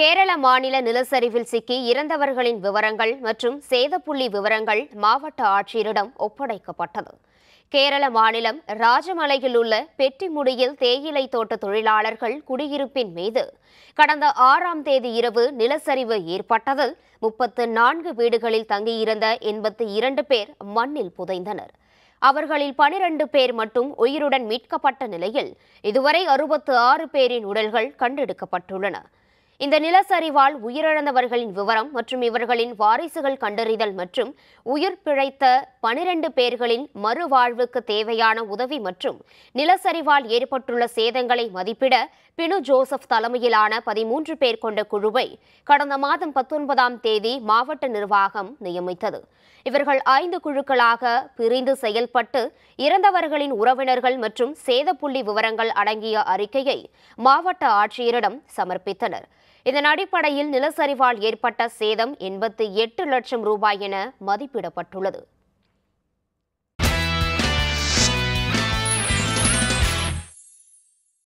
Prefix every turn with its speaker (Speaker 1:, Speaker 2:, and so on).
Speaker 1: கேரள மாநில நிலச்சரிவில் சிக்கி இறந்தவர்களின் விவரங்கள் மற்றும் சேதப்புள்ளி விவரங்கள் மாவட்ட ஆட்சியரிடம் ஒப்படைக்கப்பட்டது கேரள மாநிலம் ராஜமலையில் உள்ள பெட்டிமுடியில் தேயிலை தோட்ட தொழிலாளர்கள் குடியிருப்பின் மீது கடந்த ஆறாம் தேதி இரவு நிலச்சரிவு ஏற்பட்டது முப்பத்து நான்கு வீடுகளில் தங்கியிருந்த எண்பத்தி இரண்டு பேர் மண்ணில் புதைந்தனர் அவர்களில் பனிரண்டு பேர் மட்டும் உயிருடன் மீட்கப்பட்ட நிலையில் இதுவரை அறுபத்து ஆறு பேரின் உடல்கள் கண்டெடுக்கப்பட்டுள்ளன இந்த நிலச்சரிவால் உயிரிழந்தவர்களின் விவரம் மற்றும் இவர்களின் வாரிசுகள் கண்டறிதல் மற்றும் உயிர் பிழைத்த பனிரண்டு பேர்களின் மறுவாழ்வுக்கு தேவையான உதவி மற்றும் நிலச்சரிவால் ஏற்பட்டுள்ள சேதங்களை மதிப்பிட பினு ஜோசப் தலைமையிலான பதிமூன்று பேர் கொண்ட குழுவை கடந்த மாதம் பத்தொன்பதாம் தேதி மாவட்ட நிர்வாகம் நியமித்தது இவர்கள் ஐந்து குழுக்களாக பிரிந்து செயல்பட்டு இறந்தவர்களின் உறவினர்கள் மற்றும் சேதப்புள்ளி விவரங்கள் அடங்கிய அறிக்கையை மாவட்ட ஆட்சியரிடம் சமர்ப்பித்தனர் இதன் அடிப்படையில் நிலச்சரிவால் ஏற்பட்ட சேதம் எண்பத்து எட்டு லட்சம் ரூபாய் என மதிப்பிடப்பட்டுள்ளது